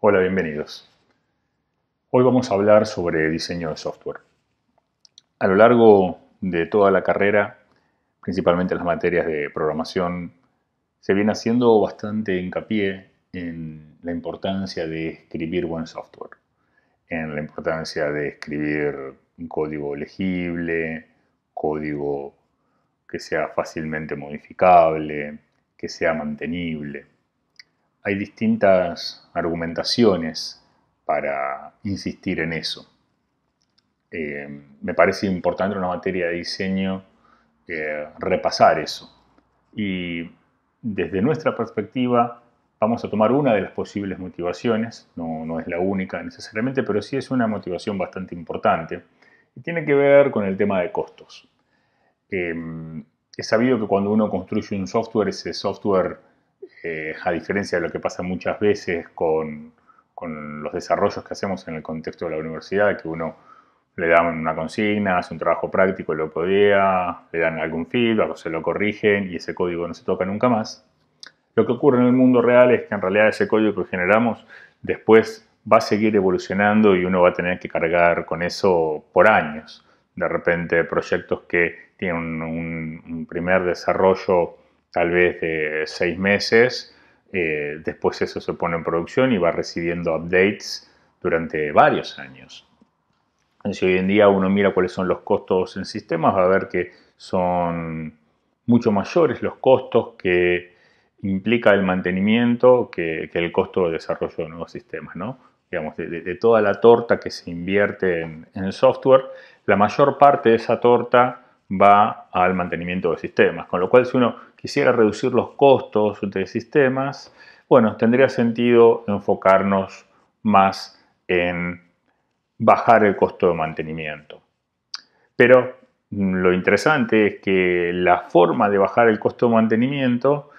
Hola, bienvenidos. Hoy vamos a hablar sobre diseño de software. A lo largo de toda la carrera, principalmente en las materias de programación, se viene haciendo bastante hincapié en la importancia de escribir buen software, en la importancia de escribir un código legible, código que sea fácilmente modificable, que sea mantenible hay distintas argumentaciones para insistir en eso. Eh, me parece importante en una materia de diseño eh, repasar eso. Y desde nuestra perspectiva vamos a tomar una de las posibles motivaciones, no, no es la única necesariamente, pero sí es una motivación bastante importante. Y tiene que ver con el tema de costos. Eh, es sabido que cuando uno construye un software, ese software eh, a diferencia de lo que pasa muchas veces con, los desarrollos que hacemos en el contexto de la universidad, que uno le dan una consigna, hace un trabajo práctico, lo podía, le dan algún feedback, o se lo corrigen y ese código no se toca nunca más. Lo que ocurre en el mundo real es que en realidad ese código que generamos después va a seguir evolucionando y uno va a tener que cargar con eso por años. De repente proyectos que tienen un, un primer desarrollo tal vez de eh, seis meses, eh, después eso se pone en producción y va recibiendo updates durante varios años. Si hoy en día uno mira cuáles son los costos en sistemas, va a ver que son mucho mayores los costos que implica el mantenimiento que, el costo de desarrollo de nuevos sistemas. ¿no? Digamos, de, toda la torta que se invierte en, en software, la mayor parte de esa torta va al mantenimiento de sistemas. Con lo cual, si uno quisiera reducir los costos de sistemas, bueno, tendría sentido enfocarnos más en bajar el costo de mantenimiento. Pero mm, lo interesante es que la forma de bajar el costo de mantenimiento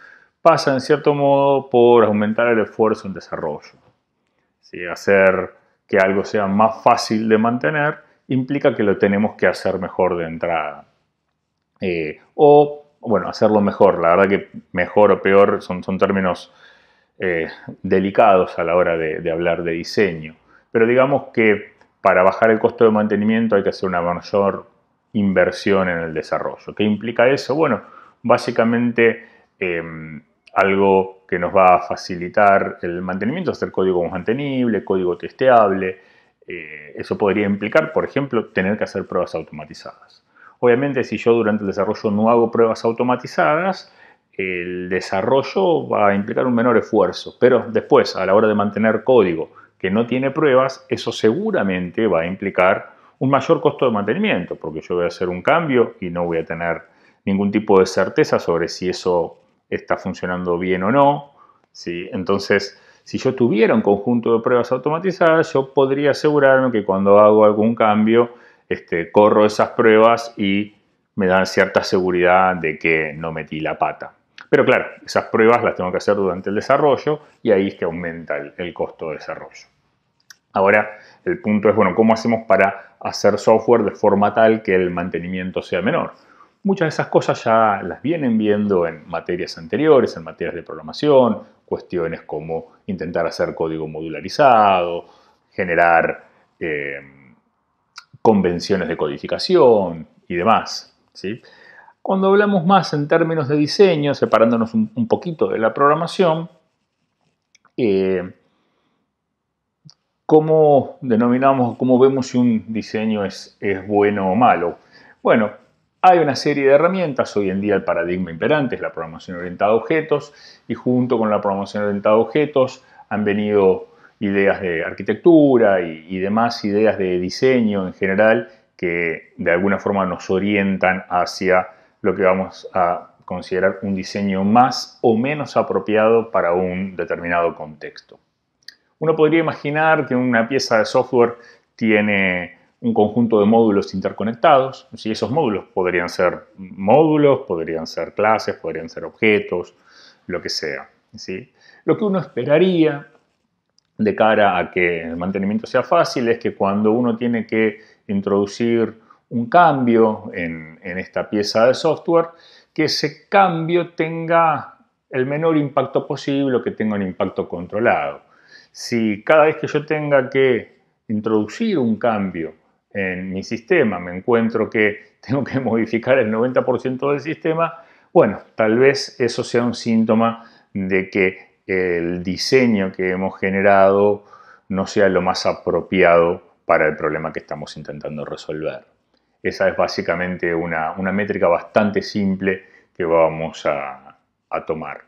pasa en cierto modo por aumentar el esfuerzo en desarrollo. Hacer que algo sea más fácil de mantener implica que lo tenemos que hacer mejor de entrada. Eh, o bueno, hacerlo mejor. La verdad que mejor o peor son, términos eh, delicados a la hora de, hablar de diseño. Pero digamos que para bajar el costo de mantenimiento hay que hacer una mayor inversión en el desarrollo. ¿Qué implica eso? Bueno, básicamente em, algo que nos va a facilitar el mantenimiento, hacer código mantenible, código testeable. Eh, eso podría implicar, por ejemplo, tener que hacer pruebas automatizadas. Obviamente, si yo durante el desarrollo no hago pruebas automatizadas, el desarrollo va a implicar un menor esfuerzo, pero después, a la hora de mantener código que no tiene pruebas, eso seguramente va a implicar un mayor costo de mantenimiento, porque yo voy a hacer un cambio y no voy a tener ningún tipo de certeza sobre si eso está funcionando bien o no. Entonces, si yo tuviera un conjunto de pruebas automatizadas, yo podría asegurarme que cuando hago algún cambio, este, corro esas pruebas y me dan cierta seguridad de que no metí la pata. Pero claro, esas pruebas las tengo que hacer durante el desarrollo y ahí es que aumenta el, costo de desarrollo. Ahora, el punto es, bueno, ¿cómo hacemos para hacer software de forma tal que el mantenimiento sea menor? Muchas de esas cosas ya las vienen viendo en materias anteriores, en materias de programación, cuestiones como intentar hacer código modularizado, generar eh, convenciones de codificación y demás. ¿sí? Cuando hablamos más en términos de diseño, separándonos un, poquito de la programación, eh, ¿cómo denominamos, cómo vemos si un diseño es, es bueno o malo? Bueno, hay una serie de herramientas, hoy en día el paradigma imperante es la programación orientada a objetos y junto con la programación orientada a objetos han venido ideas de arquitectura y, demás ideas de diseño en general que de alguna forma nos orientan hacia lo que vamos a considerar un diseño más o menos apropiado para un determinado contexto. Uno podría imaginar que una pieza de software tiene un conjunto de módulos interconectados. Si esos módulos podrían ser módulos, podrían ser clases, podrían ser objetos, lo que sea. Lo que uno esperaría de cara a que el mantenimiento sea fácil es que cuando uno tiene que introducir un cambio en, esta pieza de software, que ese cambio tenga el menor impacto posible o que tenga un impacto controlado. Si cada vez que yo tenga que introducir un cambio en mi sistema me encuentro que tengo que modificar el 90% del sistema, bueno, tal vez eso sea un síntoma de que el diseño que hemos generado no sea lo más apropiado para el problema que estamos intentando resolver. Esa es básicamente una, métrica bastante simple que vamos a tomar.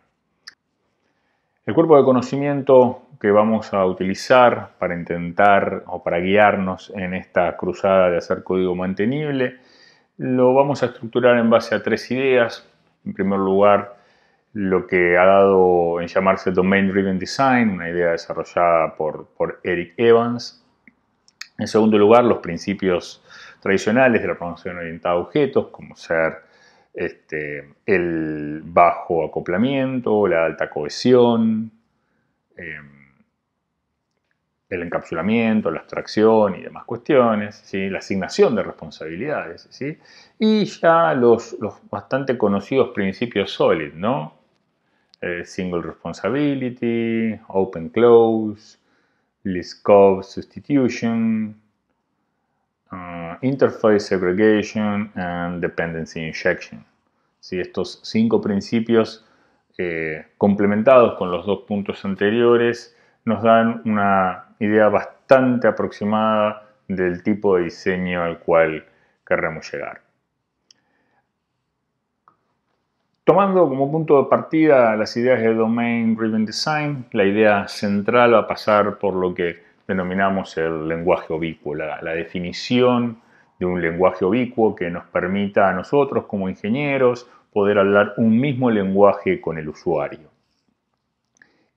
El cuerpo de conocimiento que vamos a utilizar para intentar o para guiarnos en esta cruzada de hacer código mantenible, lo vamos a estructurar en base a tres ideas. En primer lugar, lo que ha dado en llamarse Domain Driven Design, una idea desarrollada por, Eric Evans. En segundo lugar, los principios tradicionales de la programación orientada a objetos, como ser este, el bajo acoplamiento, la alta cohesión, em, el encapsulamiento, la abstracción y demás cuestiones, la asignación de responsabilidades, y ya los, los, bastante conocidos principios SOLID, ¿no? Eh, single Responsibility, Open Close, Liskov Substitution, uh, Interface Segregation and Dependency Injection. Si Estos cinco principios eh, complementados con los dos puntos anteriores nos dan una idea bastante aproximada del tipo de diseño al cual querremos llegar. Tomando como punto de partida las ideas de Domain Driven Design, la idea central va a pasar por lo que denominamos el lenguaje obicuo, la, definición de un lenguaje ubicuo que nos permita a nosotros como ingenieros poder hablar un mismo lenguaje con el usuario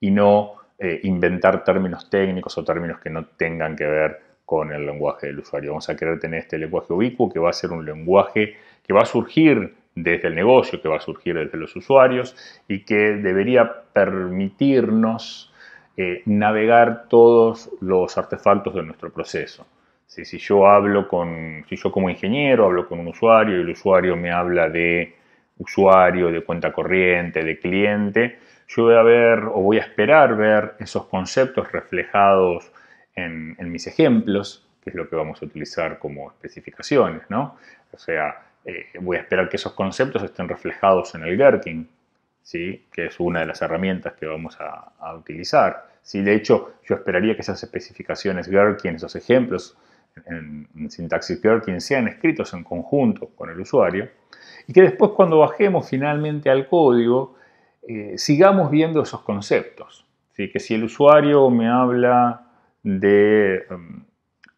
y no eh, inventar términos técnicos o términos que no tengan que ver con el lenguaje del usuario. Vamos a querer tener este lenguaje ubicuo que va a ser un lenguaje que va a surgir desde el negocio, que va a surgir desde los usuarios y que debería permitirnos eh, navegar todos los artefactos de nuestro proceso. Si, yo hablo con, si yo como ingeniero hablo con un usuario y el usuario me habla de usuario, de cuenta corriente, de cliente, yo voy a ver o voy a esperar ver esos conceptos reflejados en, en mis ejemplos, que es lo que vamos a utilizar como especificaciones, ¿no? O sea, eh, voy a esperar que esos conceptos estén reflejados en el Gherkin, ¿sí? que es una de las herramientas que vamos a, utilizar. De hecho, yo esperaría que esas especificaciones Gherkin, esos ejemplos en, sintaxis Gherkin, sean escritos en conjunto con el usuario y que después cuando bajemos finalmente al código, eh, sigamos viendo esos conceptos. Que si el usuario me habla de em,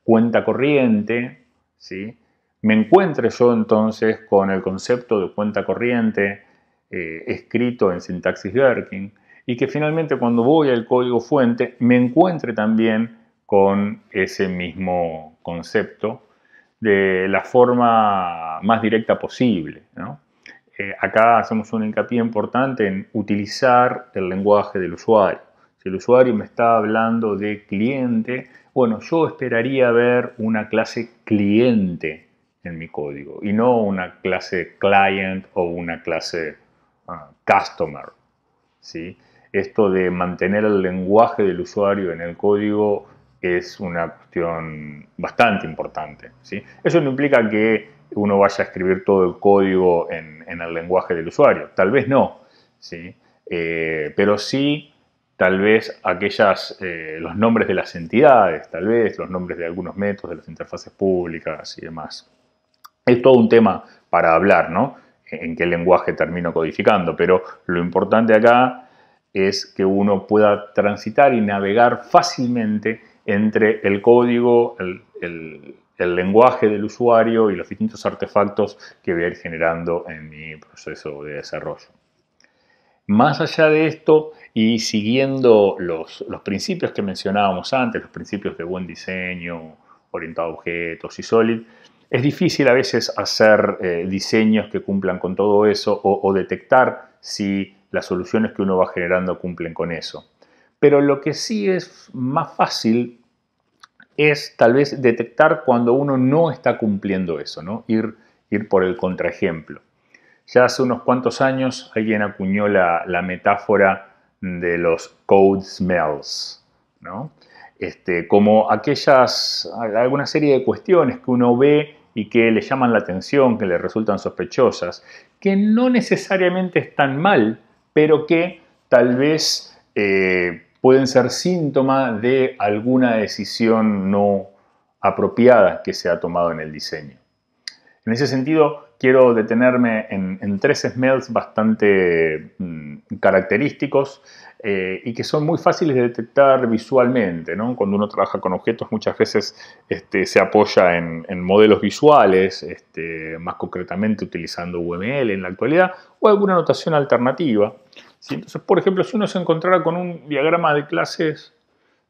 cuenta corriente, ¿sí? me encuentre yo entonces con el concepto de cuenta corriente eh, escrito en sintaxis Gherkin y que finalmente cuando voy al código fuente me encuentre también con ese mismo concepto de la forma más directa posible. Eh, acá hacemos un hincapié importante en utilizar el lenguaje del usuario. Si el usuario me está hablando de cliente, bueno, yo esperaría ver una clase cliente en mi código y no una clase client o una clase ah, customer. ¿sí? Esto de mantener el lenguaje del usuario en el código es una cuestión bastante importante. ¿sí? Eso no implica que uno vaya a escribir todo el código en, el lenguaje del usuario, tal vez no, ¿sí? Eh, pero sí tal vez aquellas, eh, los nombres de las entidades, tal vez los nombres de algunos métodos, de las interfaces públicas y demás. Es todo un tema para hablar, ¿no? En qué lenguaje termino codificando, pero lo importante acá es que uno pueda transitar y navegar fácilmente entre el código, el, lenguaje del usuario y los distintos artefactos que voy a ir generando en mi proceso de desarrollo. Más allá de esto y siguiendo los, los, principios que mencionábamos antes, los principios de buen diseño, orientado a objetos y SOLID, es difícil a veces hacer eh, diseños que cumplan con todo eso o, detectar si las soluciones que uno va generando cumplen con eso. Pero lo que sí es más fácil es tal vez detectar cuando uno no está cumpliendo eso, ¿no? ir, ir por el contraejemplo. Ya hace unos cuantos años alguien acuñó la, la metáfora de los code smells, ¿no? Este, como aquellas, alguna serie de cuestiones que uno ve y que le llaman la atención, que le resultan sospechosas, que no necesariamente están mal, pero que tal vez eh, pueden ser síntoma de alguna decisión no apropiada que se ha tomado en el diseño. En ese sentido, quiero detenerme en, tres smells bastante mm, característicos eh, y que son muy fáciles de detectar visualmente. Cuando uno trabaja con objetos, muchas veces este, se apoya en, modelos visuales, este, más concretamente utilizando UML en la actualidad, o alguna notación alternativa. por ejemplo, si uno se encontrara con un diagrama de clases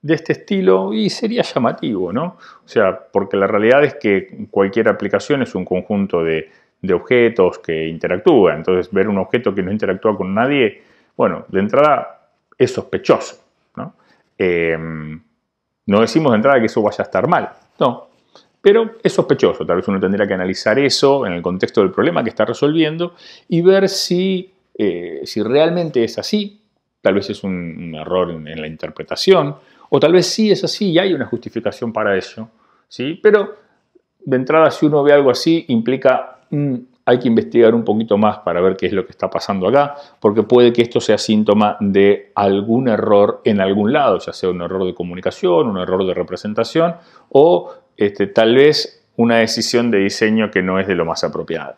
de este estilo y sería llamativo, ¿no? O sea, porque la realidad es que cualquier aplicación es un conjunto de, objetos que interactúa. Entonces, ver un objeto que no interactúa con nadie, bueno, de entrada es sospechoso, ¿no? Em, no decimos de entrada que eso vaya a estar mal, no, pero es sospechoso. Tal vez uno tendría que analizar eso en el contexto del problema que está resolviendo y ver si, eh, si realmente es así. Tal vez es un, error en, la interpretación o tal vez sí es así y hay una justificación para eso. ¿sí? Pero de entrada, si uno ve algo así, implica mm, hay que investigar un poquito más para ver qué es lo que está pasando acá, porque puede que esto sea síntoma de algún error en algún lado, ya sea un error de comunicación, un error de representación o este, tal vez una decisión de diseño que no es de lo más apropiada.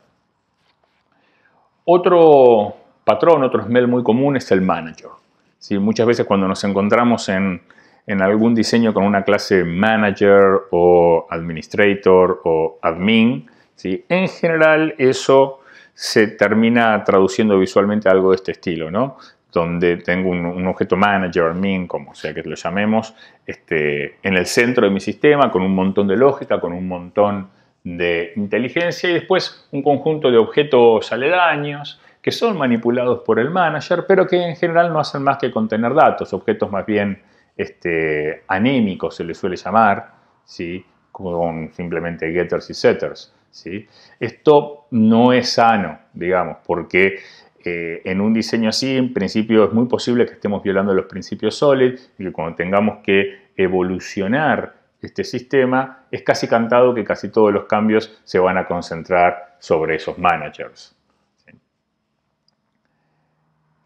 Otro patrón, otro smell muy común es el manager. Muchas veces cuando nos encontramos en en algún diseño con una clase manager o administrator o admin, ¿sí? en general eso se termina traduciendo visualmente algo de este estilo, ¿no? donde tengo un, objeto manager, Admin, como sea que lo llamemos, este, en el centro de mi sistema, con un montón de lógica, con un montón de inteligencia y después un conjunto de objetos aledaños que son manipulados por el manager, pero que en general no hacen más que contener datos, objetos más bien este, anémico, se le suele llamar, ¿sí? con simplemente getters y setters. Esto no es sano, digamos, porque eh, en un diseño así, en principio, es muy posible que estemos violando los principios SOLID y que cuando tengamos que evolucionar este sistema, es casi cantado que casi todos los cambios se van a concentrar sobre esos managers.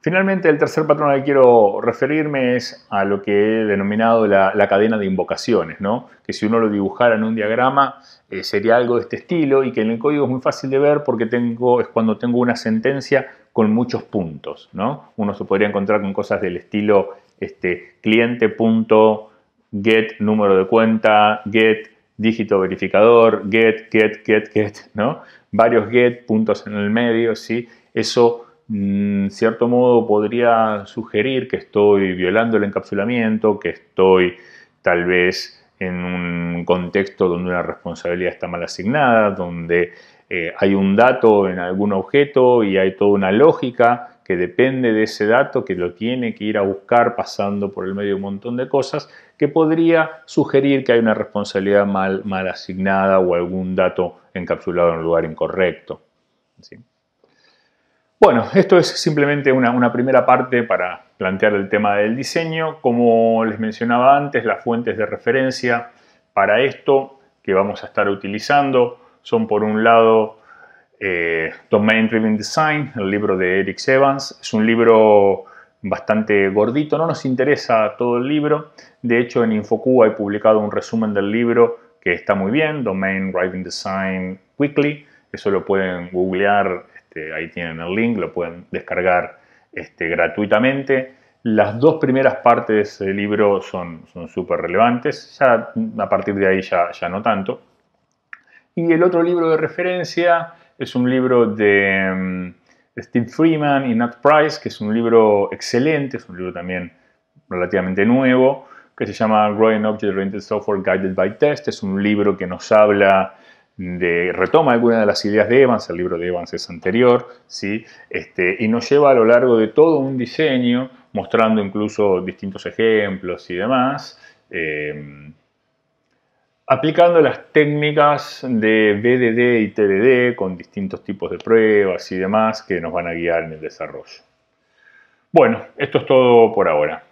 Finalmente, el tercer patrón al que quiero referirme es a lo que he denominado la, cadena de invocaciones, ¿no? que si uno lo dibujara en un diagrama eh, sería algo de este estilo y que en el código es muy fácil de ver porque es cuando tengo una sentencia con muchos puntos. ¿no? Uno se podría encontrar con cosas del estilo este, cliente punto, get número de cuenta, get dígito verificador, get, get, get, get, ¿no? varios get puntos en el medio, ¿sí? eso Mm, en cierto modo podría sugerir que estoy violando el encapsulamiento, que estoy tal vez en un contexto donde una responsabilidad está mal asignada, donde eh, hay un dato en algún objeto y hay toda una lógica que depende de ese dato, que lo tiene que ir a buscar pasando por el medio de un montón de cosas, que podría sugerir que hay una responsabilidad mal, asignada o algún dato encapsulado en un lugar incorrecto. Bueno, esto es simplemente una, primera parte para plantear el tema del diseño. Como les mencionaba antes, las fuentes de referencia para esto que vamos a estar utilizando son por un lado eh, Domain Driven Design, el libro de Eric Evans. Es un libro bastante gordito, no nos interesa todo el libro. De hecho, en Infocuba he publicado un resumen del libro que está muy bien, Domain Driven Design Quickly. Eso lo pueden googlear este, ahí tienen el link, lo pueden descargar este, gratuitamente. Las dos primeras partes del libro son súper relevantes, ya a partir de ahí ya, ya no tanto. Y el otro libro de referencia es un libro de mm, Steve Freeman y Nat Price, que es un libro excelente, es un libro también relativamente nuevo, que se llama Growing Object Oriented Software Guided by Test. Es un libro que nos habla de, retoma algunas de las ideas de Evans, el libro de Evans es anterior, este, y nos lleva a lo largo de todo un diseño, mostrando incluso distintos ejemplos y demás, em, aplicando las técnicas de BDD y TDD con distintos tipos de pruebas y demás que nos van a guiar en el desarrollo. Bueno, esto es todo por ahora.